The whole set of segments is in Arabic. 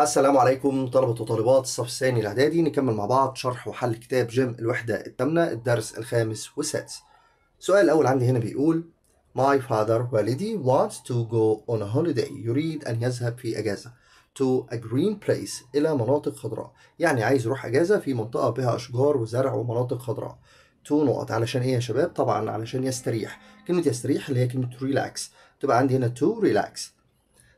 السلام عليكم طلبة وطالبات الصف الثاني الإعدادي نكمل مع بعض شرح وحل كتاب جيم الوحدة الثامنة الدرس الخامس والسادس. السؤال الأول عندي هنا بيقول My father والدي wants to go on a holiday يريد أن يذهب في أجازة to a green place إلى مناطق خضراء يعني عايز يروح أجازة في منطقة بها أشجار وزرع ومناطق خضراء تو نقط علشان إيه يا شباب؟ طبعا علشان يستريح كلمة يستريح اللي هي كلمة ريلاكس تبقى عندي هنا to relax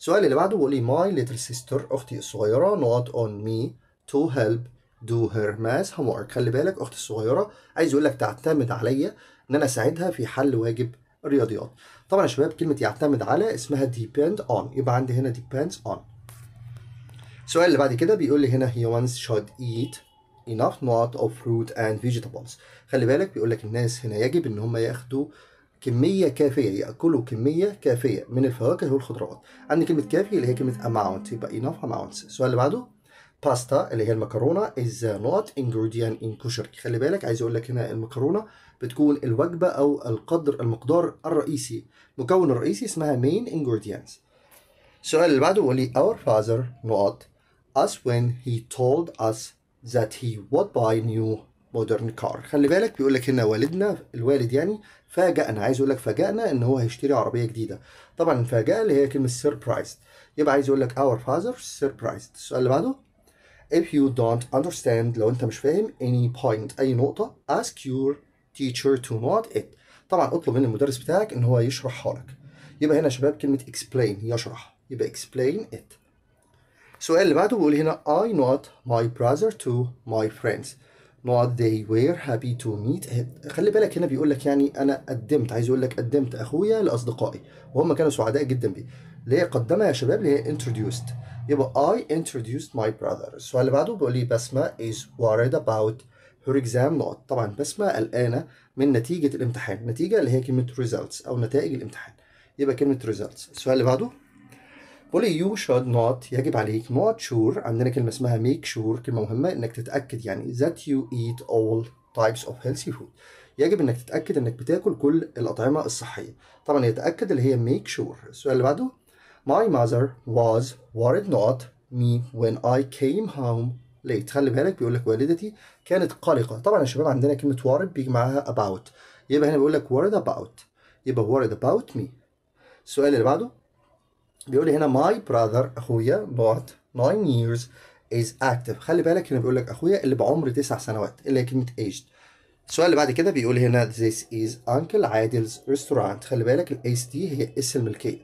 السؤال اللي بعده بيقول لي my little sister أختي الصغيرة not on me to help do her math homework خلي بالك أختي الصغيرة عايز يقول لك تعتمد عليا إن أنا أساعدها في حل واجب الرياضيات طبعا يا شباب كلمة يعتمد على اسمها depend on يبقى عندي هنا depends on السؤال اللي بعد كده بيقول لي هنا humans should eat enough not of fruit and vegetables خلي بالك بيقول لك الناس هنا يجب ان هم ياخدوا كمية كافية يأكلوا كمية كافية من الفواكه والخضروات عندي كلمة كافية اللي هي كلمة amount يبقى enough amounts السؤال اللي بعده باستا اللي هي المكرونة is not ingredient in kosher خلي بالك عايز أقول لك هنا المكرونة بتكون الوجبة أو القدر المقدار الرئيسي المكون الرئيسي اسمها main ingredients السؤال اللي بعده ولي our father not us when he told us that he would buy new مودرن كار خلي بالك بيقول لك هنا والدنا الوالد يعني فاجأنا عايز يقول لك فاجأنا ان هو هيشتري عربيه جديده طبعا فاجأ اللي هي كلمه سيربرايز يبقى عايز يقول لك اور فاذر سيربرايز السؤال اللي بعده if you don't understand لو انت مش فاهم any point اي نقطه ask your teacher to not it طبعا اطلب من المدرس بتاعك ان هو يشرحها لك يبقى هنا شباب كلمه explain يشرح يبقى explain it السؤال اللي بعده بيقول هنا I not my brother to my friends نقعد they were happy to meet خلي بالك هنا بيقول لك يعني انا قدمت عايز يقول لك قدمت اخويا لاصدقائي وهم كانوا سعداء جدا بيه اللي هي قدمها يا شباب اللي هي introduced يبقى I introduced my brother السؤال اللي بعده بيقول لي بسمة is worried about her exam not طبعا بسمة قلقانة من نتيجة الامتحان نتيجة اللي هي كلمة results أو نتائج الامتحان يبقى كلمة results السؤال اللي بعده بقول يو شود نوت يجب عليك نوت شور عندنا كلمه اسمها ميك شور sure كلمه مهمه انك تتاكد يعني ذات يو ايت اول تايبس اوف هيلثي فود يجب انك تتاكد انك بتاكل كل الاطعمه الصحيه طبعا يتاكد اللي هي ميك شور sure. السؤال اللي بعده My mother was worried not me when I came home late خلي بالك بيقول لك والدتي كانت قلقة طبعا يا شباب عندنا كلمة worried بيجي معاها about يبقى هنا بيقول لك worried about يبقى worried about me السؤال اللي بعده بيقول لي هنا ماي براذر اخويا بوت 9 years از active خلي بالك هنا بيقول لك اخويا اللي بعمر 9 سنوات اللي هي كلمه aged السؤال اللي بعد كده بيقول هنا this is uncle عادل's restaurant خلي بالك الايس دي هي اس الملكيه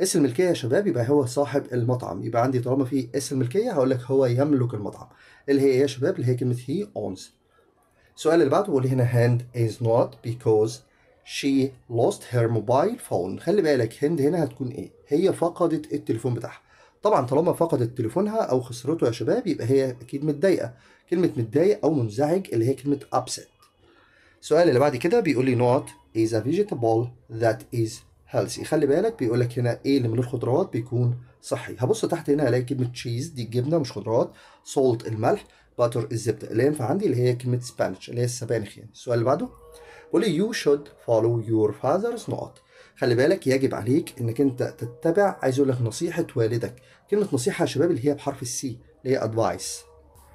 اس الملكيه يا شباب يبقى هو صاحب المطعم يبقى عندي طالما في اس الملكيه هقول لك هو يملك المطعم اللي هي يا شباب اللي هي كلمه he owns السؤال اللي بعده بيقول هنا hand is not because she lost her mobile phone خلي بالك هند هنا هتكون ايه هي فقدت التليفون بتاعها طبعا طالما فقدت تليفونها او خسرته يا شباب يبقى هي اكيد متضايقه كلمه متضايق او منزعج اللي هي كلمه upset السؤال اللي بعد كده بيقول لي not is a vegetable that is healthy خلي بالك بيقول لك هنا ايه اللي من الخضروات بيكون صحي هبص تحت هنا الاقي كلمه تشيز دي الجبنه مش خضروات salt الملح butter الزبده اللي ينفع عندي اللي هي كلمه سبانش اللي هي السبانخ يعني السؤال اللي بعده قولي يو شود فولو يور فاذرز نقط خلي بالك يجب عليك انك انت تتبع عايز اقول لك نصيحه والدك كلمه نصيحه يا شباب اللي هي بحرف السي اللي هي ادفايس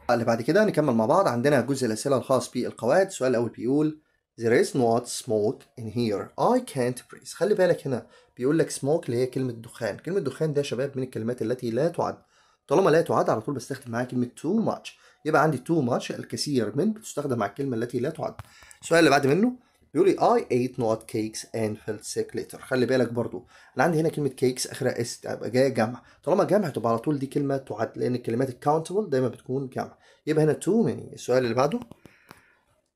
اللي بعد كده نكمل مع بعض عندنا جزء الاسئله الخاص بالقواعد السؤال الاول بيقول There is not smoke in here I can't breathe خلي بالك هنا بيقول لك smoke اللي هي كلمة دخان كلمة دخان ده يا شباب من الكلمات التي لا تعد طالما لا تعد على طول بستخدم معاها كلمة too much يبقى عندي تو ماتش الكثير من بتستخدم مع الكلمه التي لا تعد السؤال اللي بعد منه بيقول لي اي ate not cakes and felt sick later خلي بالك برضو انا عندي هنا كلمه كيكس اخرها اس تبقى جايه جمع طالما جمع تبقى على طول دي كلمه تعد لان الكلمات الكاونتبل دايما بتكون جمع يبقى هنا too many السؤال اللي بعده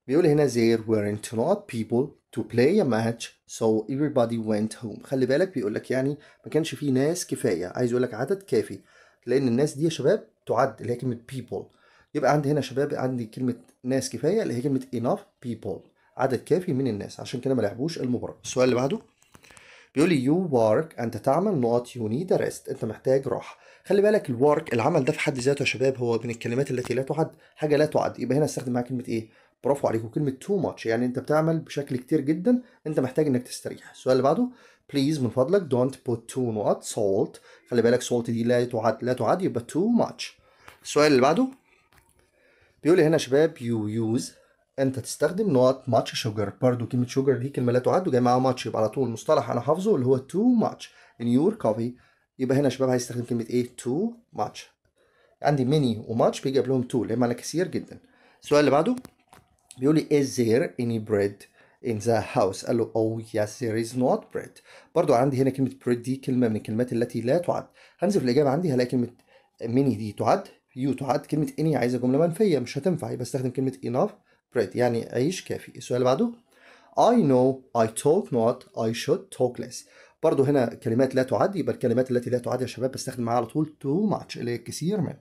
بيقول هنا there weren't not people to play a match so everybody went home خلي بالك بيقول لك يعني ما كانش فيه ناس كفايه عايز يقول لك عدد كافي لان الناس دي يا شباب تعد اللي هي كلمه people يبقى عندي هنا شباب عندي كلمه ناس كفايه اللي هي كلمه enough people عدد كافي من الناس عشان كده ما لعبوش المباراه السؤال اللي بعده بيقول لي يو work انت تعمل نوت يو نيد ريست انت محتاج راحه خلي بالك الورك العمل ده في حد ذاته يا شباب هو من الكلمات التي لا تعد حاجه لا تعد يبقى هنا استخدم معاك كلمه ايه برافو عليكم كلمه تو ماتش يعني انت بتعمل بشكل كتير جدا انت محتاج انك تستريح السؤال اللي بعده بليز من فضلك دونت بوت تو نوت سولت خلي بالك سولت دي لا تعد لا تعد يبقى تو ماتش السؤال اللي بعده بيقول لي هنا شباب يو يوز انت تستخدم نوت ماتش شوجر برضو كلمه شوجر دي كلمه لا تعد وجاي معاها ماتش يبقى على طول مصطلح انا حافظه اللي هو تو ماتش ان يور كوفي يبقى هنا شباب هيستخدم كلمه ايه تو ماتش عندي ميني وماتش بيجي قبلهم تو اللي معنى كثير جدا السؤال اللي بعده بيقول لي از ذير اني بريد ان ذا هاوس قال له او يس ذير از نوت بريد برضو عندي هنا كلمه بريد دي كلمه من الكلمات التي لا تعد هنزل في الاجابه عندي هلاقي كلمه ميني دي تعد يو تعد كلمة اني عايزة جملة منفية مش هتنفع يبقى استخدم كلمة enough bread يعني عيش كافي السؤال اللي بعده I know I talk not I should talk less برضو هنا كلمات لا تعد يبقى الكلمات التي لا تعد يا شباب بستخدم معاها على طول too much اللي هي كثير من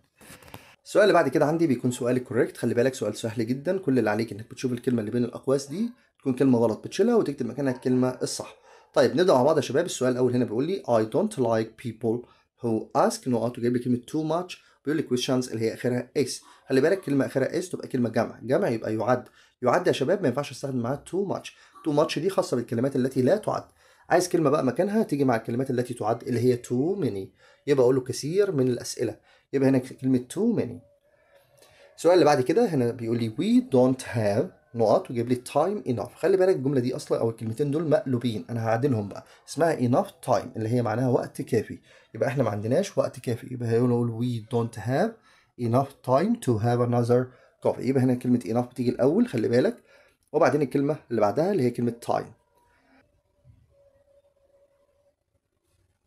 السؤال اللي بعد كده عندي بيكون سؤال كوريكت خلي بالك سؤال سهل جدا كل اللي عليك انك بتشوف الكلمه اللي بين الاقواس دي تكون كلمه غلط بتشيلها وتكتب مكانها الكلمه الصح طيب نبدا مع بعض يا شباب السؤال الاول هنا بيقول لي I don't like people who ask نوت out جايب لي كلمه too much بيقول لك كويشنز اللي هي اخرها اس خلي بالك كلمه اخرها اس تبقى كلمه جمع جمع يبقى يعد يعد يا شباب ما ينفعش استخدم معاها تو ماتش تو ماتش دي خاصه بالكلمات التي لا تعد عايز كلمه بقى مكانها تيجي مع الكلمات التي تعد اللي هي تو ميني يبقى اقول له كثير من الاسئله يبقى هنا كلمه تو ميني السؤال اللي بعد كده هنا بيقول لي وي دونت هاف نقط وجايب لي تايم انف خلي بالك الجمله دي اصلا او الكلمتين دول مقلوبين انا هعدلهم بقى اسمها انف تايم اللي هي معناها وقت كافي يبقى احنا ما عندناش وقت كافي يبقى نقول وي دونت هاف enough time to have another coffee يبقى هنا كلمة enough بتيجي الأول خلي بالك وبعدين الكلمة اللي بعدها اللي هي كلمة time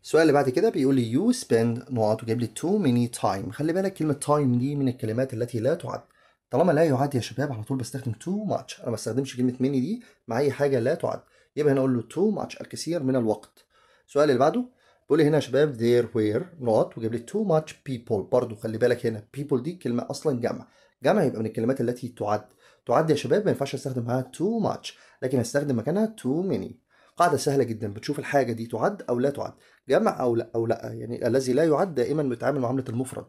السؤال اللي بعد كده بيقول لي you spend نقط وجايب لي too many time خلي بالك كلمة time دي من الكلمات التي لا تعد طالما لا يعد يا شباب على طول بستخدم تو ماتش انا ما بستخدمش كلمه ميني دي مع اي حاجه لا تعد يبقى هنا اقول له تو ماتش الكثير من الوقت السؤال اللي بعده بيقول لي هنا يا شباب there were not وجاب لي تو ماتش people برضه خلي بالك هنا people دي كلمه اصلا جمع جمع يبقى من الكلمات التي تعد تعد يا شباب ما ينفعش استخدم معاها تو ماتش لكن هستخدم مكانها تو ميني قاعده سهله جدا بتشوف الحاجه دي تعد او لا تعد جمع او لا او لا يعني الذي لا يعد دائما بيتعامل معامله المفرد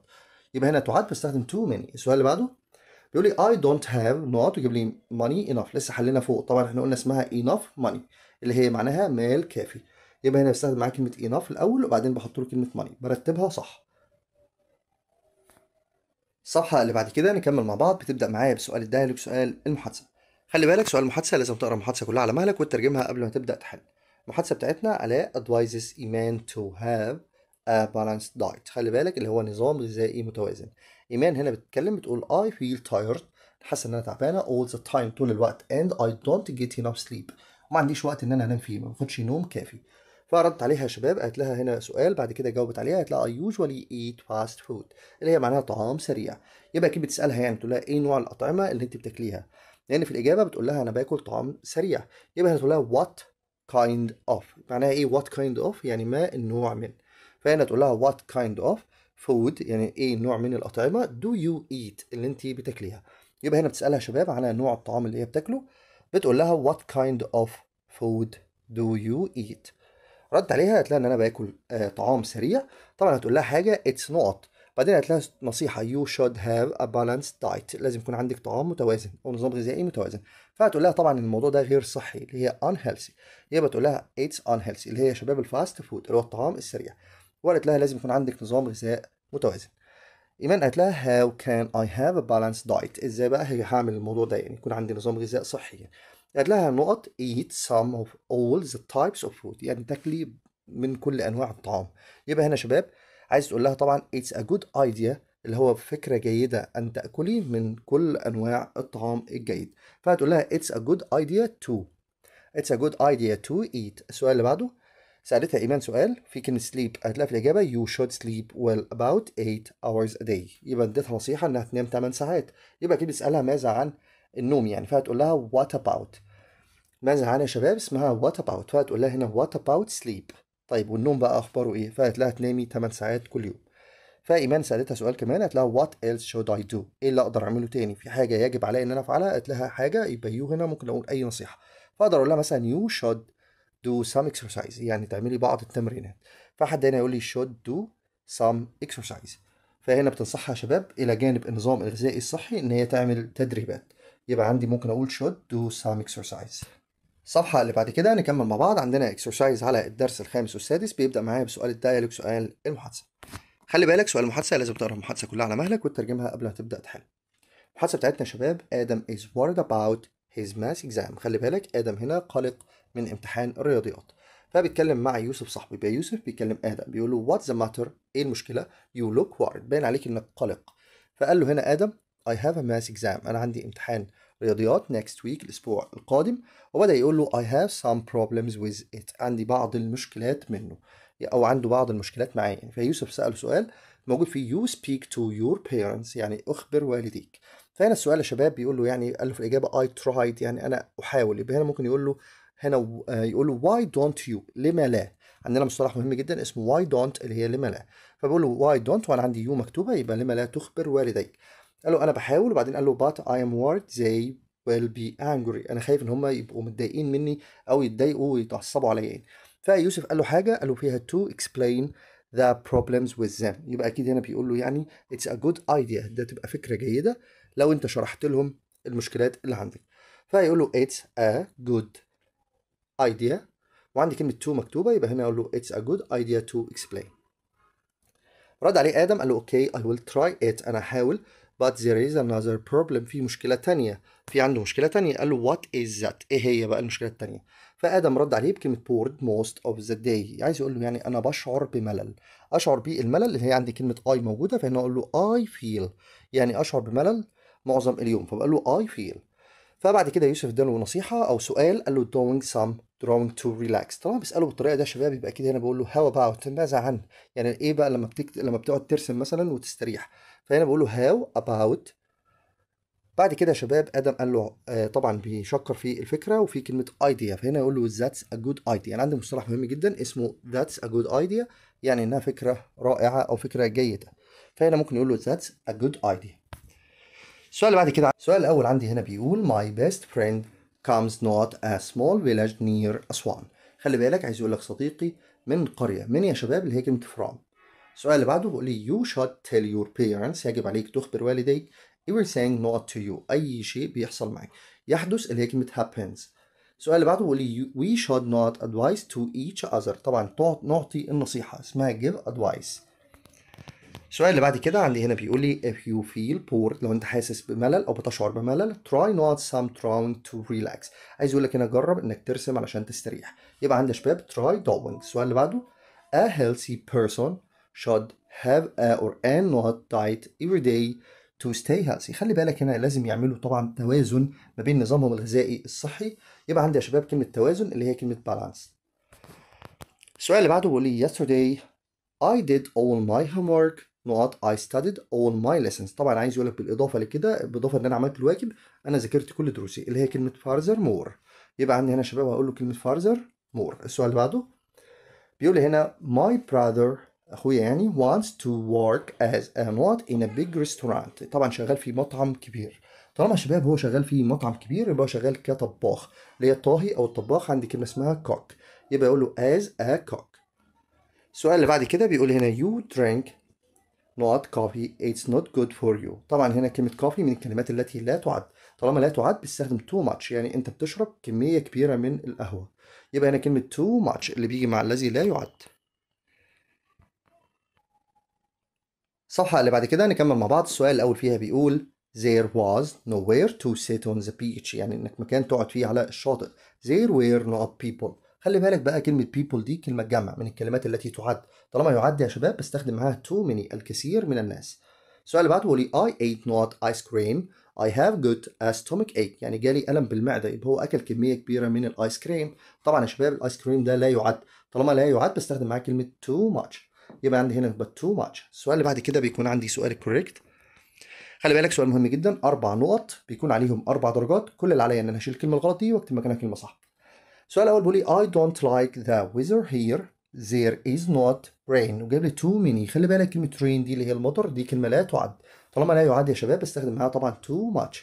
يبقى هنا تعد بستخدم تو ميني السؤال اللي بعده بيقول لي I don't have not ويجيب لي money enough لسه حلينا فوق طبعا احنا قلنا اسمها enough money اللي هي معناها مال كافي يبقى هنا بستخدم معاه كلمه enough الاول وبعدين بحط له كلمه money برتبها صح الصفحه اللي بعد كده نكمل مع بعض بتبدا معايا بسؤال الدايلوج سؤال المحادثه خلي بالك سؤال المحادثه لازم تقرا المحادثه كلها على مهلك وتترجمها قبل ما تبدا تحل المحادثه بتاعتنا علاء advises man to have a balanced diet خلي بالك اللي هو نظام غذائي متوازن ايمان هنا بتتكلم بتقول I feel tired حاسه ان انا تعبانه all the time طول الوقت and I don't get enough sleep وما عنديش وقت ان انا انام فيه ما باخدش نوم كافي فردت عليها يا شباب قالت لها هنا سؤال بعد كده جاوبت عليها قالت لها I usually eat fast food اللي هي معناها طعام سريع يبقى اكيد بتسالها يعني تقول لها ايه نوع الاطعمه اللي انت بتاكليها لان يعني في الاجابه بتقول لها انا باكل طعام سريع يبقى هتقول لها what kind of معناها ايه what kind of يعني ما النوع من فهنا تقول لها what kind of فود يعني ايه نوع من الاطعمه دو يو ايت اللي انت بتاكليها يبقى هنا بتسالها شباب على نوع الطعام اللي هي بتاكله بتقول لها what kind of food do you eat رد عليها قالت لها ان انا باكل آه، طعام سريع طبعا هتقول لها حاجه اتس نوت بعدين قالت لها نصيحه يو شود هاف ا بالانس دايت لازم يكون عندك طعام متوازن او نظام غذائي متوازن فهتقول لها طبعا الموضوع ده غير صحي اللي هي unhealthy يبقى تقول لها اتس unhealthy اللي هي شباب الفاست فود اللي هو الطعام السريع وقالت لها لازم يكون عندك نظام غذاء متوازن ايمان قالت لها هاو كان اي هاف ا بالانس دايت ازاي بقى هعمل الموضوع ده يعني يكون عندي نظام غذاء صحي يعني. قالت لها نقط eat some of all the types of food يعني تاكلي من كل انواع الطعام يبقى هنا شباب عايز تقول لها طبعا it's a good idea اللي هو فكرة جيدة أن تأكلي من كل أنواع الطعام الجيد فهتقول لها it's a good idea to it's a good idea to eat السؤال اللي بعده سالتها ايمان سؤال في كلمه سليب هتلاقي في الاجابه يو شود سليب ويل اباوت 8 hours a day يبقى اديتها نصيحه انها تنام 8 ساعات يبقى كده بيسالها ماذا عن النوم يعني فهتقول لها وات اباوت ماذا عن يا شباب اسمها وات اباوت فهتقول لها هنا وات اباوت سليب طيب والنوم بقى اخباره ايه لها تنامي 8 ساعات كل يوم فايمان سالتها سؤال كمان قالت لها وات ايلس شود اي دو ايه اللي اقدر اعمله تاني في حاجه يجب عليا ان انا افعلها قالت لها حاجه يبقى يو هنا ممكن اقول اي نصيحه فاقدر اقول لها مثلا يو شود do some exercise يعني تعملي بعض التمرينات فحد هنا يقول لي should do some exercise فهنا بتنصحها يا شباب الى جانب النظام الغذائي الصحي ان هي تعمل تدريبات يبقى عندي ممكن اقول should do some exercise الصفحه اللي بعد كده نكمل مع بعض عندنا exercise على الدرس الخامس والسادس بيبدا معايا بسؤال الدايلوج سؤال المحادثه خلي بالك سؤال المحادثه لازم تقرا المحادثه كلها على مهلك وتترجمها قبل ما تبدا تحل المحادثه بتاعتنا يا شباب ادم is worried about his math exam خلي بالك ادم هنا قلق من امتحان الرياضيات فبيتكلم مع يوسف صاحبي بقى يوسف بيكلم ادم بيقول له واتس ذا ماتر ايه المشكله يو لوك وارد باين عليك انك قلق فقال له هنا ادم اي هاف ا ماس اكزام انا عندي امتحان رياضيات نيكست ويك الاسبوع القادم وبدا يقول له اي هاف سام بروبلمز ويز ات عندي بعض المشكلات منه او عنده بعض المشكلات معايا يعني فيوسف ساله سؤال موجود في يو سبيك تو يور بيرنتس يعني اخبر والديك فهنا السؤال يا شباب بيقول له يعني قال له في الاجابه اي ترايد يعني انا احاول يبقى هنا ممكن يقول له هنا آه، يقول why don't you لما لا عندنا مصطلح مهم جدا اسمه why don't اللي هي لما لا فبقول له why don't وانا عندي يو مكتوبه يبقى لما لا تخبر والديك قال له انا بحاول وبعدين قال له but I am worried they will be angry انا خايف ان هم يبقوا متضايقين مني او يتضايقوا ويتعصبوا عليا يعني فيوسف قال له حاجه قال له فيها to explain the problems with them يبقى اكيد هنا بيقول له يعني it's a good idea ده تبقى فكره جيده لو انت شرحت لهم المشكلات اللي عندك فيقول له it's a good idea وعندي كلمة to مكتوبة يبقى هنا أقول له it's a good idea to explain رد عليه آدم قال له okay I will try it أنا هحاول but there is another problem في مشكلة تانية في عنده مشكلة تانية قال له what is that إيه هي بقى المشكلة التانية فآدم رد عليه بكلمة bored most of the day عايز يقول له يعني أنا بشعر بملل أشعر بالملل اللي هي عندي كلمة I موجودة فهنا أقول له I feel يعني أشعر بملل معظم اليوم فبقول له I feel فبعد كده يوسف اداله نصيحه او سؤال قال له doing some drawing to relax طبعا بيساله بالطريقه دي يا شباب يبقى كده هنا بقول له هاو اباوت ماذا عن يعني ايه بقى لما بتكت... لما بتقعد ترسم مثلا وتستريح فهنا بقول له هاو اباوت بعد كده يا شباب ادم قال له آه، طبعا بيشكر في الفكره وفي كلمه ايديا فهنا يقول له ذاتس ا جود ايديا انا عندي مصطلح مهم جدا اسمه ذاتس ا جود ايديا يعني انها فكره رائعه او فكره جيده فهنا ممكن يقول له ذاتس ا جود ايديا السؤال اللي بعد كده السؤال الاول عندي هنا بيقول my best friend comes not a small village near اسوان خلي بالك عايز يقول لك صديقي من قرية من يا شباب اللي هي كلمة from السؤال اللي بعده بيقول لي you should tell your parents يجب عليك تخبر والديك everything not to you أي شيء بيحصل معك يحدث اللي هي كلمة happens السؤال اللي بعده بيقول لي we should not advise to each other طبعا نعطي النصيحة اسمها give advice السؤال اللي بعد كده عندي هنا بيقول لي if you feel bored لو انت حاسس بملل او بتشعر بملل try not some trying to relax عايز يقول لك هنا جرب انك ترسم علشان تستريح يبقى عندي يا شباب try drawing السؤال اللي بعده a healthy person should have a or a not diet every day to stay healthy خلي بالك هنا لازم يعملوا طبعا توازن ما بين نظامهم الغذائي الصحي يبقى عندي يا شباب كلمه توازن اللي هي كلمه بالانس السؤال اللي بعده بيقول لي yesterday I did all my homework نقاط I studied all my lessons طبعا عايز يقول لك بالاضافه لكده بالاضافه ان انا عملت الواجب انا ذاكرت كل دروسي اللي هي كلمه farther more يبقى عندي هنا شباب هقول له كلمه farther more السؤال اللي بعده بيقول لي هنا my brother اخويا يعني wants to work as a not in a big restaurant طبعا شغال في مطعم كبير طالما شباب هو شغال في مطعم كبير يبقى هو شغال كطباخ اللي هي الطاهي او الطباخ عندي كلمه اسمها كوك يبقى يقول له as a cook السؤال اللي بعد كده بيقول هنا you drink not coffee it's not good for you طبعا هنا كلمة coffee من الكلمات التي لا تعد طالما لا تعد بتستخدم too much يعني انت بتشرب كمية كبيرة من القهوة يبقى هنا كلمة too much اللي بيجي مع الذي لا يعد الصفحة اللي بعد كده نكمل مع بعض السؤال الأول فيها بيقول there was nowhere to sit on the beach يعني انك مكان تقعد فيه على الشاطئ there were no people خلي بالك بقى كلمة people دي كلمة جمع من الكلمات التي تعد طالما يعد يا شباب بستخدم معاها too many الكثير من الناس السؤال اللي بعده بيقول لي I ate not ice cream I have good a stomach ache يعني جالي ألم بالمعدة يبقى هو أكل كمية كبيرة من الآيس كريم طبعا يا شباب الآيس كريم ده لا يعد طالما لا يعد بستخدم معاه كلمة too much يبقى عندي هنا but too much السؤال اللي بعد كده بيكون عندي سؤال correct خلي بالك سؤال مهم جدا أربع نقط بيكون عليهم أربع درجات كل اللي عليا إن أنا أشيل الكلمة الغلط دي وأكتب مكانها كلمة صح السؤال الاول بيقول لي I don't like the weather here there is not rain وجاب لي too many خلي بالك كلمه rain دي اللي هي المطر دي كلمه لا تعد طالما لا يعد يا شباب بستخدم معاها طبعا too much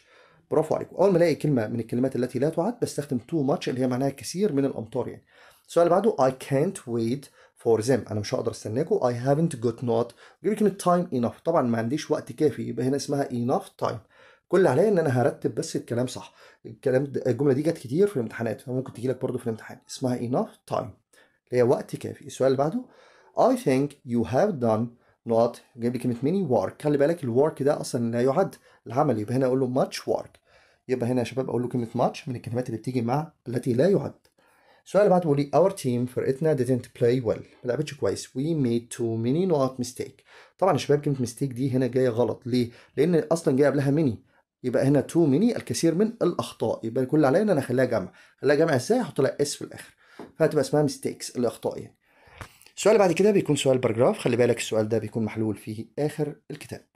برافو عليكم اول ما الاقي كلمه من الكلمات التي لا تعد بستخدم too much اللي هي معناها كثير من الامطار يعني السؤال اللي بعده I can't wait for them انا مش هقدر استناكم I haven't got not جاب لي كلمه time enough طبعا ما عنديش وقت كافي يبقى هنا اسمها enough time كل اللي عليا ان انا هرتب بس الكلام صح الكلام د... الجمله دي جت كتير في الامتحانات فممكن تجي لك برضه في الامتحان اسمها enough time اللي هي وقت كافي السؤال اللي بعده I think you have done not جايب لي كلمه many work خلي بالك الورك ده اصلا لا يعد العمل يبقى هنا اقول له much work يبقى هنا يا شباب اقول له كلمه much من الكلمات اللي بتيجي مع التي لا يعد السؤال اللي بعده بيقول لي our team فرقتنا didn't play well ما لعبتش كويس we made too many not mistake طبعا يا شباب كلمه mistake دي هنا جايه غلط ليه؟ لان اصلا جايه قبلها many يبقى هنا تو ميني الكثير من الاخطاء يبقى كل عليا ان انا اخليها جمع اخليها جمع ازاي احط لها اس في الاخر فهتبقى اسمها ميستيكس الاخطاء يعني السؤال اللي بعد كده بيكون سؤال باراجراف خلي بالك السؤال ده بيكون محلول في اخر الكتاب